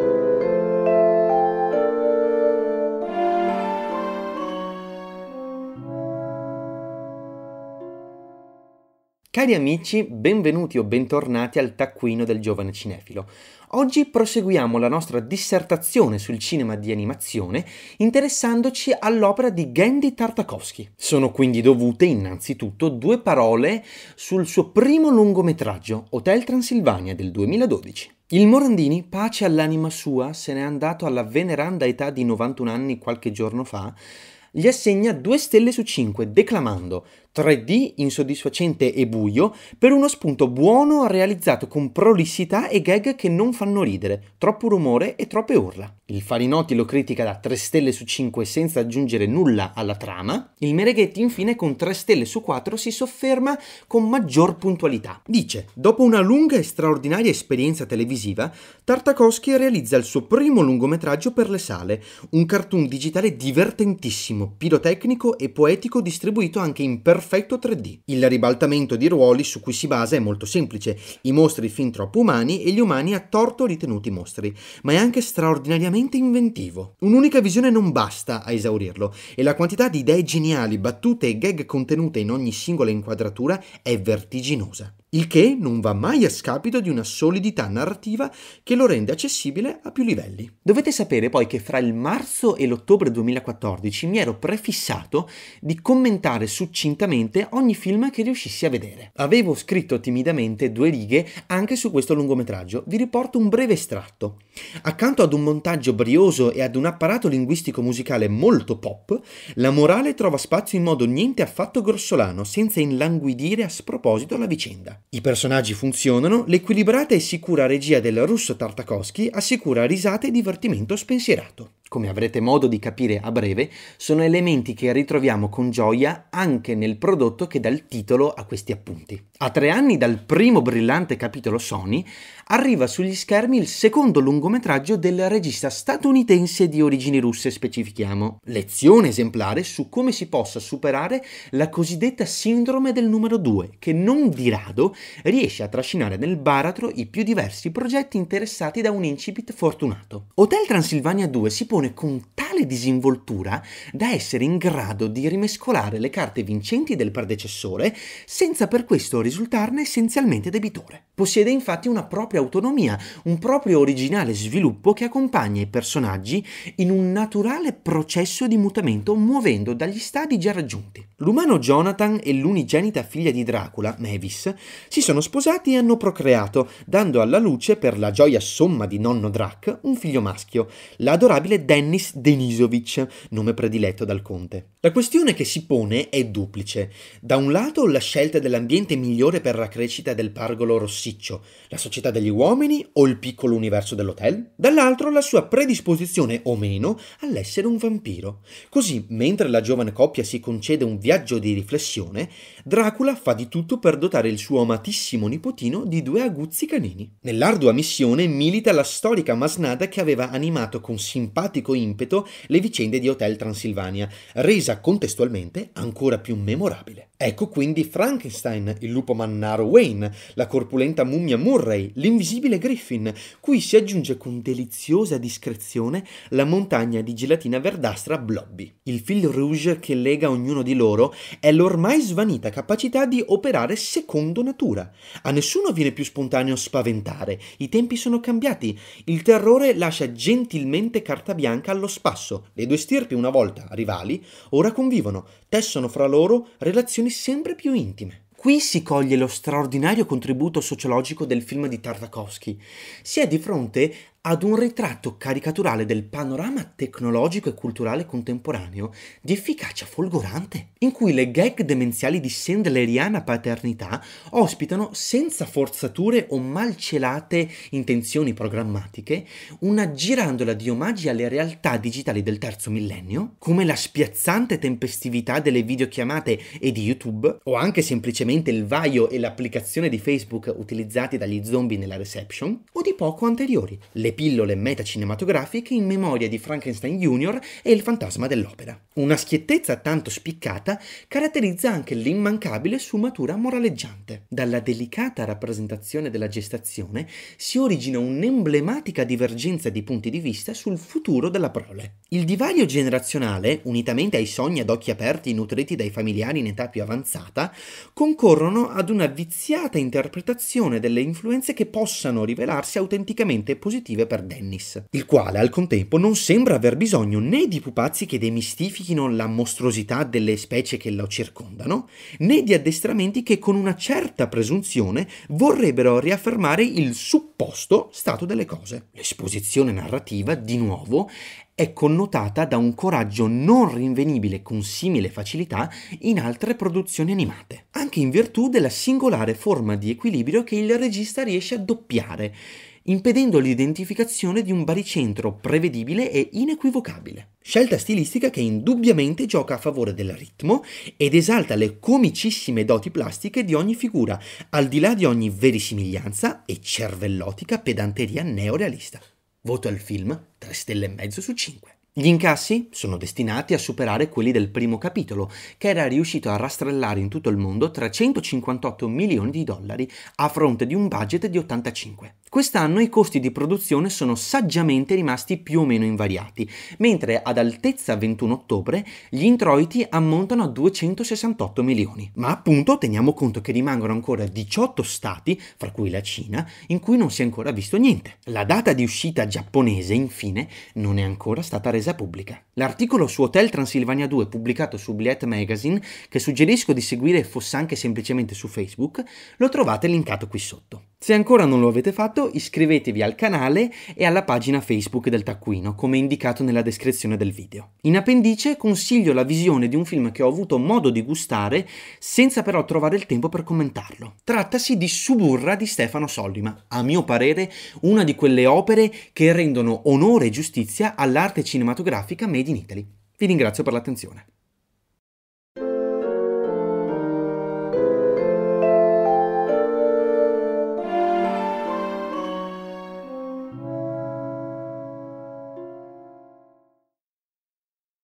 Música Cari amici, benvenuti o bentornati al taccuino del giovane cinefilo. Oggi proseguiamo la nostra dissertazione sul cinema di animazione interessandoci all'opera di Gandhi Tartakovsky. Sono quindi dovute innanzitutto due parole sul suo primo lungometraggio, Hotel Transilvania del 2012. Il Morandini, pace all'anima sua, se n'è andato alla veneranda età di 91 anni qualche giorno fa, gli assegna due stelle su cinque declamando 3D insoddisfacente e buio per uno spunto buono realizzato con prolissità e gag che non fanno ridere, troppo rumore e troppe urla. Il Farinotti lo critica da 3 stelle su 5 senza aggiungere nulla alla trama. Il Mereghetti infine con 3 stelle su 4 si sofferma con maggior puntualità. Dice, dopo una lunga e straordinaria esperienza televisiva, Tartakovsky realizza il suo primo lungometraggio per le sale, un cartoon digitale divertentissimo, pirotecnico e poetico distribuito anche in perfezione perfetto 3D. Il ribaltamento di ruoli su cui si basa è molto semplice, i mostri fin troppo umani e gli umani a torto ritenuti mostri, ma è anche straordinariamente inventivo. Un'unica visione non basta a esaurirlo e la quantità di idee geniali, battute e gag contenute in ogni singola inquadratura è vertiginosa il che non va mai a scapito di una solidità narrativa che lo rende accessibile a più livelli. Dovete sapere poi che fra il marzo e l'ottobre 2014 mi ero prefissato di commentare succintamente ogni film che riuscissi a vedere. Avevo scritto timidamente due righe anche su questo lungometraggio, vi riporto un breve estratto. Accanto ad un montaggio brioso e ad un apparato linguistico musicale molto pop, la morale trova spazio in modo niente affatto grossolano, senza inlanguidire a sproposito la vicenda. I personaggi funzionano, l'equilibrata e sicura regia del russo Tartakovsky assicura risate e divertimento spensierato come avrete modo di capire a breve, sono elementi che ritroviamo con gioia anche nel prodotto che dà il titolo a questi appunti. A tre anni dal primo brillante capitolo Sony, arriva sugli schermi il secondo lungometraggio del regista statunitense di origini russe, specifichiamo. Lezione esemplare su come si possa superare la cosiddetta sindrome del numero 2, che non di rado riesce a trascinare nel baratro i più diversi progetti interessati da un incipit fortunato. Hotel Transilvania 2 si può paragone con tale disinvoltura da essere in grado di rimescolare le carte vincenti del predecessore senza per questo risultarne essenzialmente debitore. Possiede infatti una propria autonomia, un proprio originale sviluppo che accompagna i personaggi in un naturale processo di mutamento muovendo dagli stadi già raggiunti. L'umano Jonathan e l'unigenita figlia di Dracula, Mavis, si sono sposati e hanno procreato, dando alla luce, per la gioia somma di nonno Drac, un figlio maschio, l'adorabile Dennis Denis Isovic, nome prediletto dal conte. La questione che si pone è duplice. Da un lato la scelta dell'ambiente migliore per la crescita del pargolo rossiccio, la società degli uomini o il piccolo universo dell'hotel, dall'altro la sua predisposizione o meno all'essere un vampiro. Così, mentre la giovane coppia si concede un viaggio di riflessione, Dracula fa di tutto per dotare il suo amatissimo nipotino di due aguzzi canini. Nell'ardua missione milita la storica masnada che aveva animato con simpatico impeto le vicende di Hotel Transilvania, resa contestualmente ancora più memorabile. Ecco quindi Frankenstein, il lupo mannaro Wayne, la corpulenta mummia Murray, l'invisibile Griffin, cui si aggiunge con deliziosa discrezione la montagna di gelatina verdastra Blobby. Il fil rouge che lega ognuno di loro è l'ormai svanita capacità di operare secondo natura. A nessuno viene più spontaneo spaventare, i tempi sono cambiati, il terrore lascia gentilmente carta bianca allo spasso basso, le due stirpi una volta rivali, ora convivono, tessono fra loro relazioni sempre più intime. Qui si coglie lo straordinario contributo sociologico del film di Tartakovsky. Si è di fronte ad un ritratto caricaturale del panorama tecnologico e culturale contemporaneo di efficacia folgorante, in cui le gag demenziali di sandleriana paternità ospitano, senza forzature o malcelate intenzioni programmatiche, una girandola di omaggi alle realtà digitali del terzo millennio, come la spiazzante tempestività delle videochiamate e di YouTube, o anche semplicemente il vaio e l'applicazione di Facebook utilizzati dagli zombie nella reception, o di poco anteriori, le le pillole metacinematografiche in memoria di Frankenstein Jr. e il fantasma dell'opera. Una schiettezza tanto spiccata caratterizza anche l'immancabile sfumatura moraleggiante. Dalla delicata rappresentazione della gestazione si origina un'emblematica divergenza di punti di vista sul futuro della prole. Il divario generazionale, unitamente ai sogni ad occhi aperti nutriti dai familiari in età più avanzata, concorrono ad una viziata interpretazione delle influenze che possano rivelarsi autenticamente positive positive per Dennis, il quale al contempo non sembra aver bisogno né di pupazzi che demistifichino la mostruosità delle specie che lo circondano, né di addestramenti che con una certa presunzione vorrebbero riaffermare il supposto stato delle cose. L'esposizione narrativa, di nuovo, è connotata da un coraggio non rinvenibile con simile facilità in altre produzioni animate, anche in virtù della singolare forma di equilibrio che il regista riesce a doppiare impedendo l'identificazione di un baricentro prevedibile e inequivocabile. Scelta stilistica che indubbiamente gioca a favore del ritmo ed esalta le comicissime doti plastiche di ogni figura, al di là di ogni verisimiglianza e cervellotica pedanteria neorealista. Voto al film 3 stelle e mezzo su 5. Gli incassi sono destinati a superare quelli del primo capitolo, che era riuscito a rastrellare in tutto il mondo 358 milioni di dollari a fronte di un budget di 85. Quest'anno i costi di produzione sono saggiamente rimasti più o meno invariati, mentre ad altezza 21 ottobre gli introiti ammontano a 268 milioni. Ma appunto teniamo conto che rimangono ancora 18 stati, fra cui la Cina, in cui non si è ancora visto niente. La data di uscita giapponese, infine, non è ancora stata resa resa pubblica. L'articolo su Hotel Transilvania 2 pubblicato su Bliet Magazine, che suggerisco di seguire fosse anche semplicemente su Facebook, lo trovate linkato qui sotto. Se ancora non lo avete fatto, iscrivetevi al canale e alla pagina Facebook del Taccuino, come indicato nella descrizione del video. In appendice consiglio la visione di un film che ho avuto modo di gustare senza però trovare il tempo per commentarlo. Trattasi di Suburra di Stefano Sollima, a mio parere una di quelle opere che rendono onore e giustizia all'arte cinematografica made in Italy. Vi ringrazio per l'attenzione.